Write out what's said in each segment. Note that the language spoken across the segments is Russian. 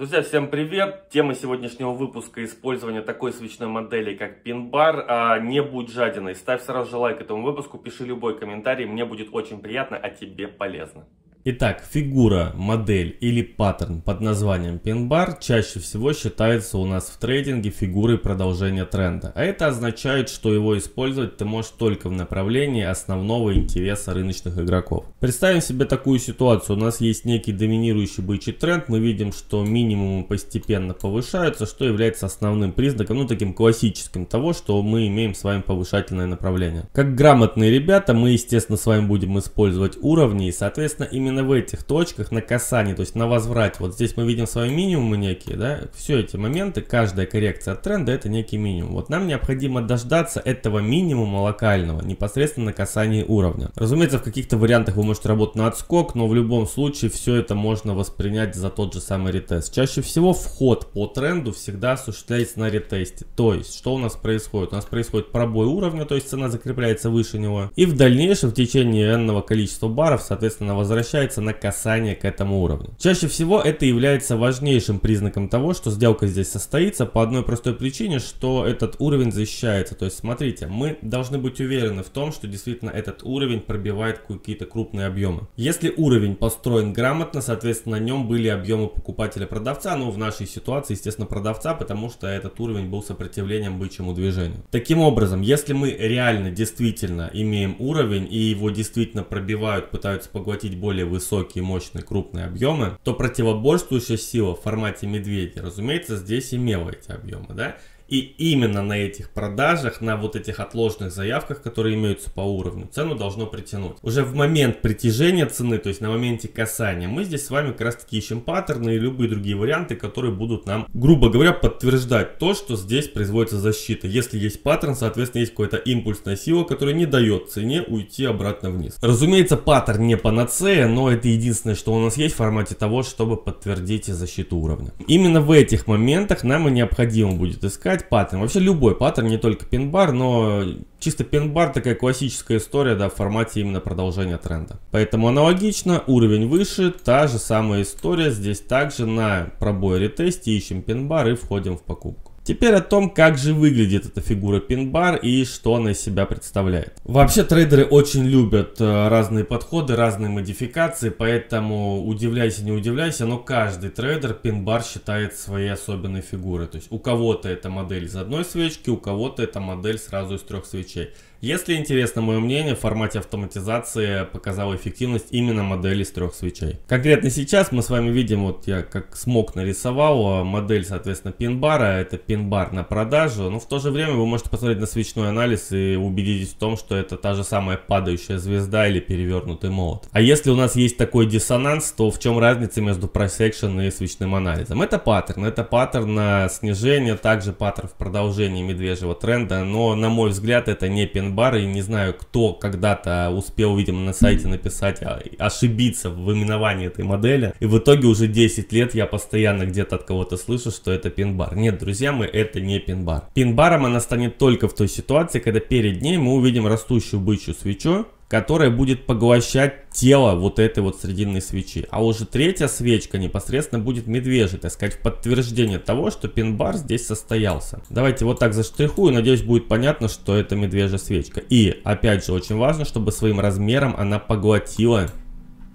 Друзья, всем привет! Тема сегодняшнего выпуска использования такой свечной модели, как пин-бар, а не будь жадиной. Ставь сразу же лайк этому выпуску, пиши любой комментарий, мне будет очень приятно, а тебе полезно. Итак, фигура, модель или паттерн под названием пин-бар чаще всего считается у нас в трейдинге фигурой продолжения тренда. А это означает, что его использовать ты можешь только в направлении основного интереса рыночных игроков. Представим себе такую ситуацию. У нас есть некий доминирующий бычий тренд. Мы видим, что минимумы постепенно повышаются, что является основным признаком, ну таким классическим того, что мы имеем с вами повышательное направление. Как грамотные ребята, мы естественно с вами будем использовать уровни и соответственно именно именно в этих точках, на касании, то есть на возврате, вот здесь мы видим свои минимумы некие, да, все эти моменты, каждая коррекция от тренда это некий минимум. Вот нам необходимо дождаться этого минимума локального, непосредственно на касании уровня. Разумеется, в каких-то вариантах вы можете работать на отскок, но в любом случае все это можно воспринять за тот же самый ретест. Чаще всего вход по тренду всегда осуществляется на ретесте, то есть что у нас происходит? У нас происходит пробой уровня, то есть цена закрепляется выше него, и в дальнейшем в течение n количества баров, соответственно, возвращается совершается на касание к этому уровню. Чаще всего это является важнейшим признаком того, что сделка здесь состоится по одной простой причине, что этот уровень защищается. То есть смотрите, мы должны быть уверены в том, что действительно этот уровень пробивает какие-то крупные объемы. Если уровень построен грамотно, соответственно на нем были объемы покупателя-продавца, ну в нашей ситуации, естественно, продавца, потому что этот уровень был сопротивлением бычьему движению. Таким образом, если мы реально действительно имеем уровень и его действительно пробивают, пытаются поглотить более высокие, мощные, крупные объемы, то противоборствующая сила в формате медведя, разумеется, здесь имела эти объемы, да? И именно на этих продажах, на вот этих отложенных заявках, которые имеются по уровню, цену должно притянуть. Уже в момент притяжения цены, то есть на моменте касания, мы здесь с вами как раз таки ищем паттерны и любые другие варианты, которые будут нам, грубо говоря, подтверждать то, что здесь производится защита. Если есть паттерн, соответственно, есть какая-то импульсная сила, которая не дает цене уйти обратно вниз. Разумеется, паттерн не панацея, но это единственное, что у нас есть в формате того, чтобы подтвердить защиту уровня. Именно в этих моментах нам и необходимо будет искать искать паттерн. Вообще любой паттерн, не только пин-бар, но чисто пин-бар такая классическая история, да, в формате именно продолжения тренда. Поэтому аналогично, уровень выше, та же самая история. Здесь также на пробой ретесте ищем пин-бар и входим в покупку. Теперь о том, как же выглядит эта фигура пин-бар и что она из себя представляет. Вообще трейдеры очень любят э, разные подходы, разные модификации, поэтому удивляйся, не удивляйся, но каждый трейдер пин-бар считает своей особенной фигурой. То есть у кого-то это модель из одной свечки, у кого-то это модель сразу из трех свечей. Если интересно мое мнение, в формате автоматизации показала эффективность именно модели с трех свечей. Конкретно сейчас мы с вами видим, вот я как смог нарисовал, а, модель, соответственно, пин-бара, это пин-бар на продажу, но в то же время вы можете посмотреть на свечной анализ и убедитесь в том, что это та же самая падающая звезда или перевернутый молот. А если у нас есть такой диссонанс, то в чем разница между просекшен и свечным анализом? Это паттерн, это паттерн на снижение, также паттерн в продолжении медвежьего тренда, но на мой взгляд это не пин бар и не знаю, кто когда-то успел, видимо, на сайте написать, а, ошибиться в именовании этой модели. И в итоге уже 10 лет я постоянно где-то от кого-то слышу, что это пин-бар. Нет, друзья мои, это не пин-бар. Пин-баром она станет только в той ситуации, когда перед ней мы увидим растущую бычью свечу, которая будет поглощать тело вот этой вот срединной свечи. А уже третья свечка непосредственно будет медвежьей, так сказать, в подтверждение того, что пин-бар здесь состоялся. Давайте вот так заштрихую, надеюсь будет понятно, что это медвежья свечка. И опять же очень важно, чтобы своим размером она поглотила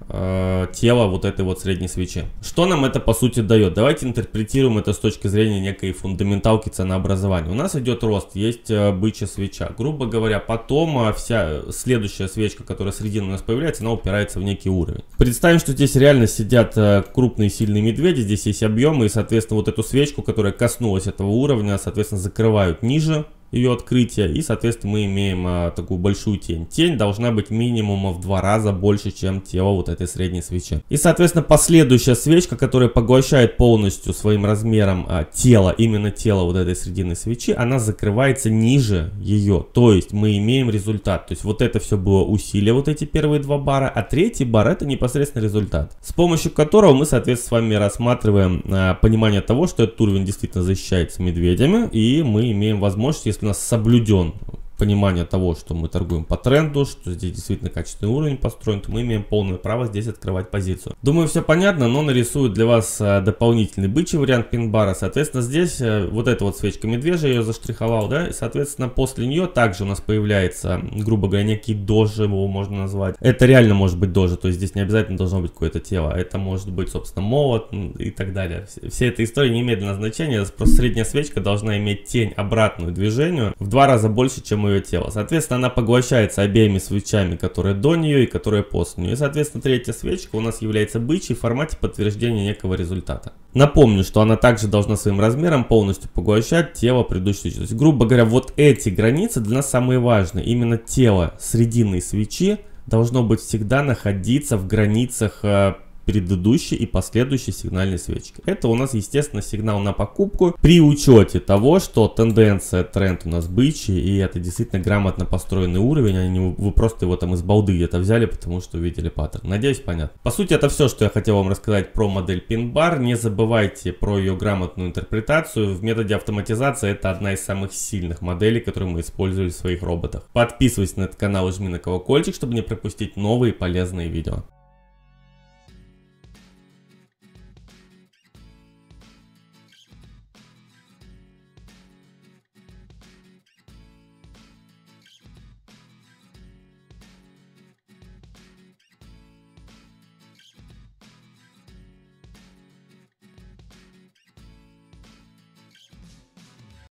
э, тела вот этой вот средней свечи. Что нам это по сути дает? Давайте интерпретируем это с точки зрения некой фундаменталки ценообразования. У нас идет рост, есть э, бычья свеча. Грубо говоря, потом э, вся следующая свечка, которая середина у нас появляется, она упирается в некий уровень. Представим, что здесь реально сидят э, крупные сильные медведи, здесь есть объемы, и, соответственно, вот эту свечку, которая коснулась этого уровня, соответственно, закрывают ниже, ее открытия, и, соответственно, мы имеем а, такую большую тень. Тень должна быть минимум в два раза больше, чем тело вот этой средней свечи. И, соответственно, последующая свечка, которая поглощает полностью своим размером а, тело, именно тело вот этой срединной свечи, она закрывается ниже ее, то есть мы имеем результат. То есть вот это все было усилие, вот эти первые два бара, а третий бар это непосредственно результат, с помощью которого мы, соответственно, с вами рассматриваем а, понимание того, что этот уровень действительно защищается медведями, и мы имеем возможность, если соблюден понимание того, что мы торгуем по тренду, что здесь действительно качественный уровень построен, то мы имеем полное право здесь открывать позицию. Думаю, все понятно, но нарисую для вас э, дополнительный бычий вариант пин-бара. Соответственно, здесь э, вот эта вот свечка медвежья, я ее заштриховал, да, и, соответственно, после нее также у нас появляется, грубо говоря, некий дожи, его можно назвать. Это реально может быть дожи, то есть здесь не обязательно должно быть какое-то тело, это может быть, собственно, молот и так далее. Вся эта история не имеет значения, просто средняя свечка должна иметь тень обратную движению в два раза больше, чем слоем ее тела. Соответственно, она поглощается обеими свечами, которые до нее и которые после нее. И, соответственно, третья свечка у нас является бычьей в формате подтверждения некого результата. Напомню, что она также должна своим размером полностью поглощать тело предыдущей свечи. То есть, грубо говоря, вот эти границы для нас самые важные. Именно тело срединной свечи должно быть всегда находиться в границах э, предыдущей и последующей сигнальной свечки. Это у нас, естественно, сигнал на покупку при учете того, что тенденция, тренд у нас бычий, и это действительно грамотно построенный уровень, а не вы просто его там из балды где-то взяли, потому что увидели паттерн. Надеюсь, понятно. По сути, это все, что я хотел вам рассказать про модель пин-бар. Не забывайте про ее грамотную интерпретацию. В методе автоматизации это одна из самых сильных моделей, которые мы использовали в своих роботах. Подписывайтесь на этот канал и жми на колокольчик, чтобы не пропустить новые полезные видео.